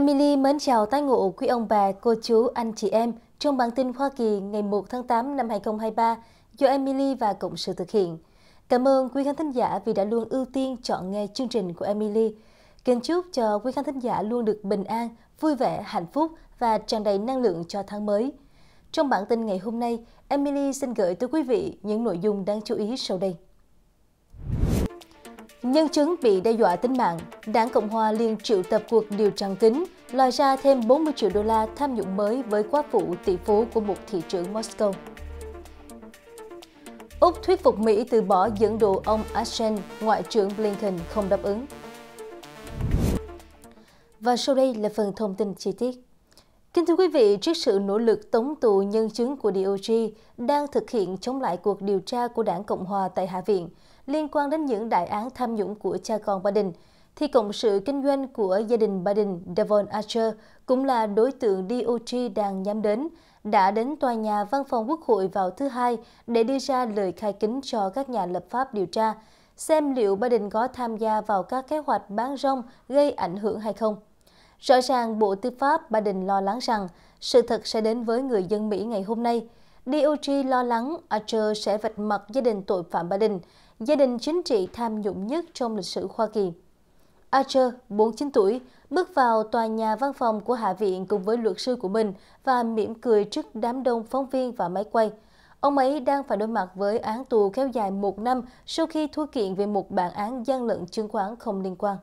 Emily mến chào tái ngộ quý ông bà, cô chú, anh chị em trong bản tin Hoa Kỳ ngày 1 tháng 8 năm 2023 do Emily và Cộng sự thực hiện. Cảm ơn quý khán thính giả vì đã luôn ưu tiên chọn nghe chương trình của Emily. Kính chúc cho quý khán thính giả luôn được bình an, vui vẻ, hạnh phúc và tràn đầy năng lượng cho tháng mới. Trong bản tin ngày hôm nay, Emily xin gửi tới quý vị những nội dung đáng chú ý sau đây. Nhân chứng bị đe dọa tính mạng, Đảng Cộng hòa liền triệu tập cuộc điều trần kín, lòi ra thêm 40 triệu đô la tham nhũng mới với quá phụ tỷ phú của một thị trưởng Moscow. Úc thuyết phục Mỹ từ bỏ dẫn độ ông Ashen, Ngoại trưởng Blinken không đáp ứng. Và sau đây là phần thông tin chi tiết. Kính thưa quý vị, trước sự nỗ lực tống tù nhân chứng của DOJ đang thực hiện chống lại cuộc điều tra của đảng Cộng Hòa tại Hạ viện liên quan đến những đại án tham nhũng của cha con Biden, thì Cộng sự Kinh doanh của gia đình Biden, Devon Archer, cũng là đối tượng DOJ đang nhắm đến, đã đến tòa nhà văn phòng quốc hội vào thứ Hai để đưa ra lời khai kính cho các nhà lập pháp điều tra, xem liệu Biden có tham gia vào các kế hoạch bán rong gây ảnh hưởng hay không. Rõ ràng Bộ Tư pháp Biden lo lắng rằng sự thật sẽ đến với người dân Mỹ ngày hôm nay. DOJ lo lắng Archer sẽ vạch mặt gia đình tội phạm Biden, gia đình chính trị tham nhũng nhất trong lịch sử Hoa Kỳ. Archer, 49 tuổi, bước vào tòa nhà văn phòng của Hạ viện cùng với luật sư của mình và mỉm cười trước đám đông phóng viên và máy quay. Ông ấy đang phải đối mặt với án tù kéo dài một năm sau khi thua kiện về một bản án gian lận chứng khoán không liên quan.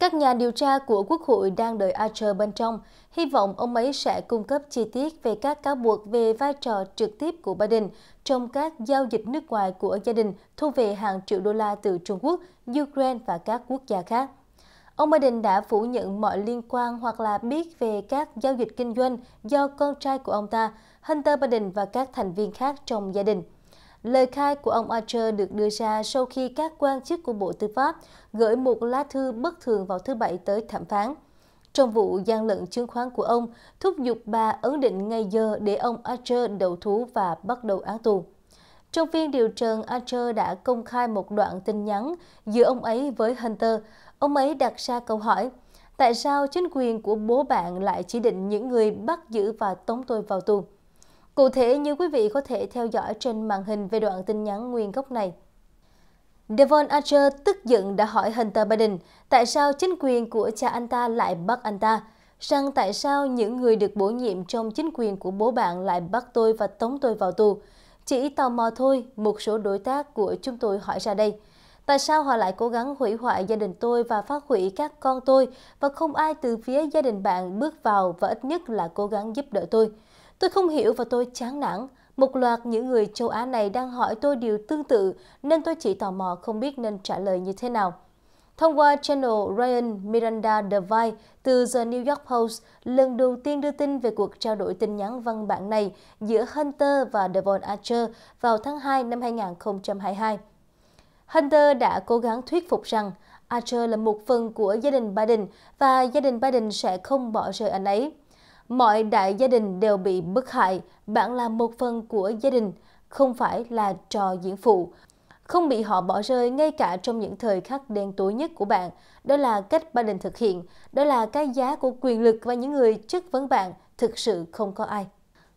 Các nhà điều tra của Quốc hội đang đợi Archer bên trong, hy vọng ông ấy sẽ cung cấp chi tiết về các cáo buộc về vai trò trực tiếp của Biden trong các giao dịch nước ngoài của gia đình thu về hàng triệu đô la từ Trung Quốc, Ukraine và các quốc gia khác. Ông Biden đã phủ nhận mọi liên quan hoặc là biết về các giao dịch kinh doanh do con trai của ông ta, Hunter Biden và các thành viên khác trong gia đình. Lời khai của ông Archer được đưa ra sau khi các quan chức của Bộ Tư pháp gửi một lá thư bất thường vào thứ Bảy tới thẩm phán. Trong vụ gian lận chứng khoán của ông, thúc giục bà ấn định ngay giờ để ông Archer đầu thú và bắt đầu án tù. Trong phiên điều trần, Archer đã công khai một đoạn tin nhắn giữa ông ấy với Hunter. Ông ấy đặt ra câu hỏi, tại sao chính quyền của bố bạn lại chỉ định những người bắt giữ và tống tôi vào tù? Cụ thể như quý vị có thể theo dõi trên màn hình về đoạn tin nhắn nguyên gốc này. Devon Archer tức giận đã hỏi Hunter Biden tại sao chính quyền của cha anh ta lại bắt anh ta, rằng tại sao những người được bổ nhiệm trong chính quyền của bố bạn lại bắt tôi và tống tôi vào tù. Chỉ tò mò thôi, một số đối tác của chúng tôi hỏi ra đây. Tại sao họ lại cố gắng hủy hoại gia đình tôi và phá hủy các con tôi và không ai từ phía gia đình bạn bước vào và ít nhất là cố gắng giúp đỡ tôi? Tôi không hiểu và tôi chán nản. Một loạt những người châu Á này đang hỏi tôi điều tương tự nên tôi chỉ tò mò không biết nên trả lời như thế nào. Thông qua channel Ryan Miranda Devine từ The New York Post, lần đầu tiên đưa tin về cuộc trao đổi tin nhắn văn bản này giữa Hunter và Devon Archer vào tháng 2 năm 2022. Hunter đã cố gắng thuyết phục rằng Archer là một phần của gia đình Biden và gia đình Biden sẽ không bỏ rơi anh ấy mọi đại gia đình đều bị bức hại, bạn là một phần của gia đình, không phải là trò diễn phụ. Không bị họ bỏ rơi ngay cả trong những thời khắc đen tối nhất của bạn, đó là cách Biden thực hiện, đó là cái giá của quyền lực và những người chất vấn bạn, thực sự không có ai.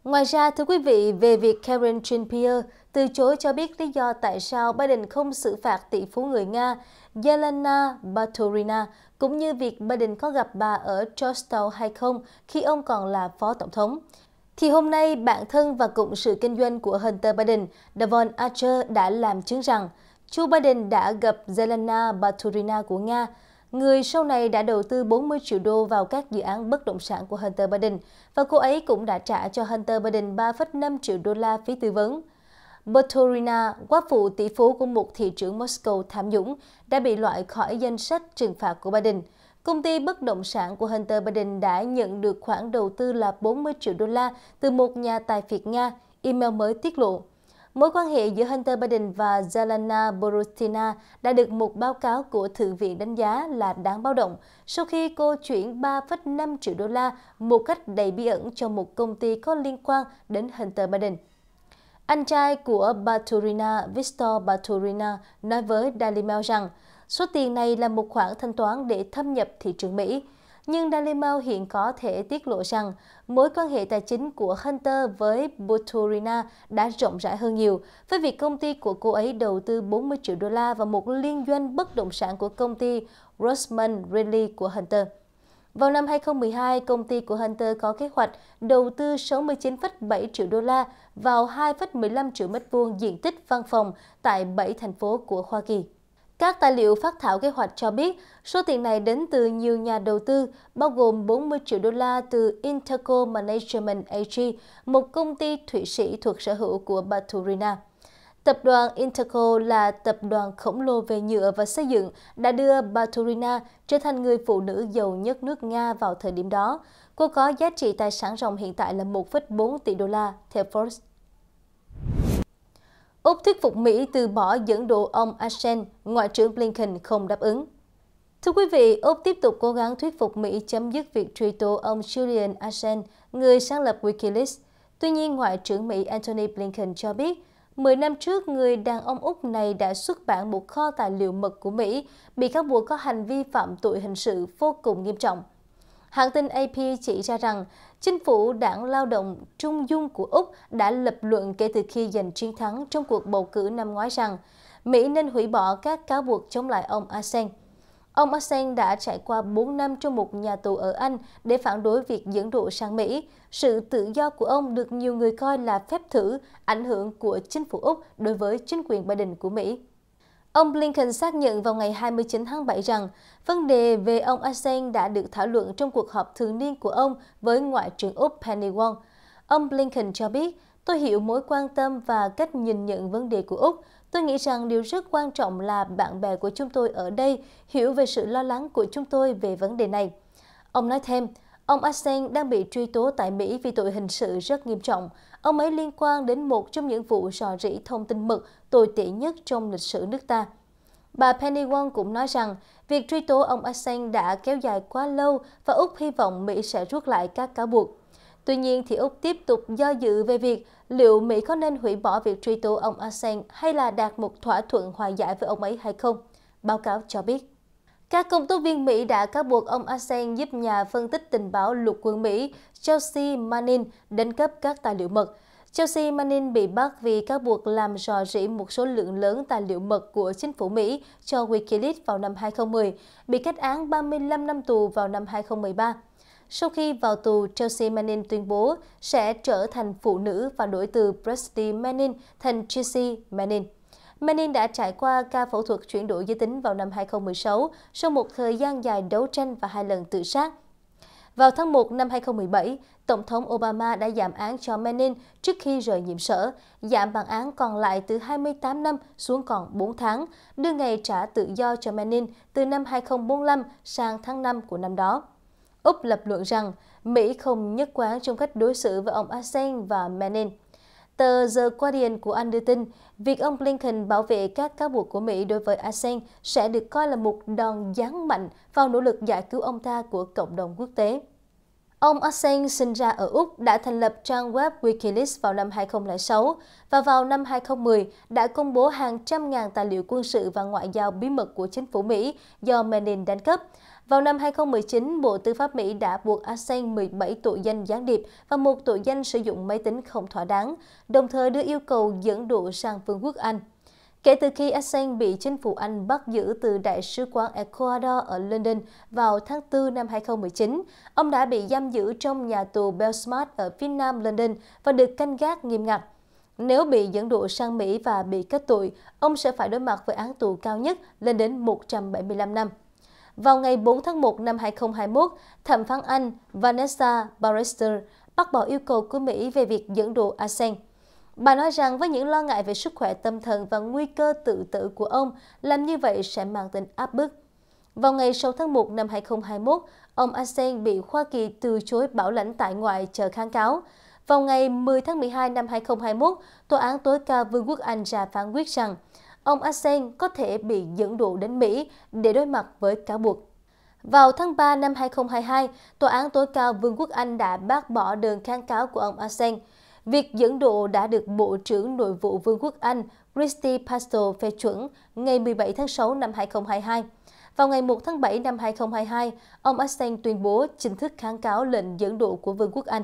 Ngoài ra, thưa quý vị, về việc Karen Jean-Pierre từ chối cho biết lý do tại sao Biden không xử phạt tỷ phú người Nga Yelena Baturina, cũng như việc Biden có gặp bà ở Georgetown hay không khi ông còn là phó tổng thống. Thì hôm nay, bạn thân và cộng sự kinh doanh của Hunter Biden, Devon Archer đã làm chứng rằng chú Biden đã gặp Yelena Baturina của Nga, Người sau này đã đầu tư 40 triệu đô vào các dự án bất động sản của Hunter Biden và cô ấy cũng đã trả cho Hunter Biden 3,5 triệu đô la phí tư vấn. Bertorina, quá phụ tỷ phú của một thị trưởng Moscow tham nhũng, đã bị loại khỏi danh sách trừng phạt của Biden. Công ty bất động sản của Hunter Biden đã nhận được khoản đầu tư là 40 triệu đô la từ một nhà tài phiệt Nga, email mới tiết lộ. Mối quan hệ giữa Hunter Biden và Zelena Borutina đã được một báo cáo của Thượng viện đánh giá là đáng báo động sau khi cô chuyển 3,5 triệu đô la một cách đầy bí ẩn cho một công ty có liên quan đến Hunter Biden. Anh trai của Baturina, Victor Baturina, nói với Daily Mail rằng số tiền này là một khoản thanh toán để thâm nhập thị trường Mỹ. Nhưng Daily Mail hiện có thể tiết lộ rằng mối quan hệ tài chính của Hunter với Baturina đã rộng rãi hơn nhiều, với việc công ty của cô ấy đầu tư 40 triệu đô la vào một liên doanh bất động sản của công ty Rosman Riley của Hunter. Vào năm 2012, công ty của Hunter có kế hoạch đầu tư 69,7 triệu đô la vào 2,15 triệu mét vuông diện tích văn phòng tại 7 thành phố của Hoa Kỳ. Các tài liệu phát thảo kế hoạch cho biết số tiền này đến từ nhiều nhà đầu tư, bao gồm 40 triệu đô la từ Interco Management AG, một công ty Thụy Sĩ thuộc sở hữu của Baturina. Tập đoàn Interco là tập đoàn khổng lồ về nhựa và xây dựng đã đưa Baturina trở thành người phụ nữ giàu nhất nước Nga vào thời điểm đó. Cô có giá trị tài sản ròng hiện tại là 1,4 tỷ đô la, theo Forbes. Úc thuyết phục Mỹ từ bỏ dẫn độ ông Assange, Ngoại trưởng Blinken không đáp ứng. Thưa quý vị, Úc tiếp tục cố gắng thuyết phục Mỹ chấm dứt việc truy tố ông Julian Assange, người sáng lập Wikileaks. Tuy nhiên, Ngoại trưởng Mỹ Antony Blinken cho biết, mười năm trước, người đàn ông Úc này đã xuất bản một kho tài liệu mật của Mỹ, bị cáo buộc có hành vi phạm tội hình sự vô cùng nghiêm trọng. Hãng tin AP chỉ ra rằng, chính phủ đảng lao động trung dung của Úc đã lập luận kể từ khi giành chiến thắng trong cuộc bầu cử năm ngoái rằng Mỹ nên hủy bỏ các cáo buộc chống lại ông Assange. Ông Assange đã trải qua 4 năm trong một nhà tù ở Anh để phản đối việc dẫn độ sang Mỹ. Sự tự do của ông được nhiều người coi là phép thử ảnh hưởng của chính phủ Úc đối với chính quyền Biden của Mỹ. Ông Blinken xác nhận vào ngày 29 tháng 7 rằng vấn đề về ông Assange đã được thảo luận trong cuộc họp thường niên của ông với Ngoại trưởng Úc Penny Wong. Ông Blinken cho biết, tôi hiểu mối quan tâm và cách nhìn nhận vấn đề của Úc. Tôi nghĩ rằng điều rất quan trọng là bạn bè của chúng tôi ở đây hiểu về sự lo lắng của chúng tôi về vấn đề này. Ông nói thêm, ông assange đang bị truy tố tại Mỹ vì tội hình sự rất nghiêm trọng. Ông ấy liên quan đến một trong những vụ rò rỉ thông tin mật tồi tệ nhất trong lịch sử nước ta. Bà Penny Wong cũng nói rằng, việc truy tố ông assange đã kéo dài quá lâu và Úc hy vọng Mỹ sẽ rút lại các cáo buộc. Tuy nhiên, thì Úc tiếp tục do dự về việc liệu Mỹ có nên hủy bỏ việc truy tố ông Assange hay là đạt một thỏa thuận hòa giải với ông ấy hay không, báo cáo cho biết. Các công tố viên Mỹ đã cáo buộc ông Assange giúp nhà phân tích tình báo lục quân Mỹ Chelsea Manning đánh cắp các tài liệu mật. Chelsea Manning bị bắt vì cáo buộc làm rò rỉ một số lượng lớn tài liệu mật của chính phủ Mỹ cho Wikileaks vào năm 2010, bị kết án 35 năm tù vào năm 2013. Sau khi vào tù, Chelsea Manning tuyên bố sẽ trở thành phụ nữ và đổi từ Presti Manning thành Chelsea Manning. Manning đã trải qua ca phẫu thuật chuyển đổi giới tính vào năm 2016 sau một thời gian dài đấu tranh và hai lần tự sát. Vào tháng 1 năm 2017, Tổng thống Obama đã giảm án cho Manning trước khi rời nhiệm sở, giảm bản án còn lại từ 28 năm xuống còn 4 tháng, đưa ngày trả tự do cho Manning từ năm 2045 sang tháng 5 của năm đó. Úc lập luận rằng Mỹ không nhất quán trong cách đối xử với ông Assange và Manning. Tờ The Guardian của Anh đưa tin, việc ông Blinken bảo vệ các cáo buộc của Mỹ đối với Assange sẽ được coi là một đòn giáng mạnh vào nỗ lực giải cứu ông ta của cộng đồng quốc tế. Ông Assange sinh ra ở Úc đã thành lập trang web Wikileaks vào năm 2006 và vào năm 2010 đã công bố hàng trăm ngàn tài liệu quân sự và ngoại giao bí mật của chính phủ Mỹ do Manning đánh cấp. Vào năm 2019, Bộ Tư pháp Mỹ đã buộc Assange 17 tội danh gián điệp và một tội danh sử dụng máy tính không thỏa đáng, đồng thời đưa yêu cầu dẫn độ sang Vương quốc Anh. Kể từ khi Assange bị chính phủ Anh bắt giữ từ Đại sứ quán Ecuador ở London vào tháng 4 năm 2019, ông đã bị giam giữ trong nhà tù Belfast ở phía nam London và được canh gác nghiêm ngặt. Nếu bị dẫn độ sang Mỹ và bị kết tội, ông sẽ phải đối mặt với án tù cao nhất lên đến 175 năm. Vào ngày 4 tháng 1 năm 2021, thẩm phán Anh Vanessa Barrister bác bỏ yêu cầu của Mỹ về việc dẫn độ ASEAN. Bà nói rằng với những lo ngại về sức khỏe tâm thần và nguy cơ tự tử của ông, làm như vậy sẽ mang tính áp bức. Vào ngày 6 tháng 1 năm 2021, ông Asen bị Hoa Kỳ từ chối bảo lãnh tại ngoại chờ kháng cáo. Vào ngày 10 tháng 12 năm 2021, Tòa án tối cao Vương quốc Anh ra phán quyết rằng ông Asen có thể bị dẫn độ đến Mỹ để đối mặt với cáo buộc. Vào tháng 3 năm 2022, Tòa án tối cao Vương quốc Anh đã bác bỏ đơn kháng cáo của ông Asen. Việc dẫn độ đã được Bộ trưởng Nội vụ Vương quốc Anh Christy Pastel phê chuẩn ngày 17 tháng 6 năm 2022. Vào ngày 1 tháng 7 năm 2022, ông Asen tuyên bố chính thức kháng cáo lệnh dẫn độ của Vương quốc Anh.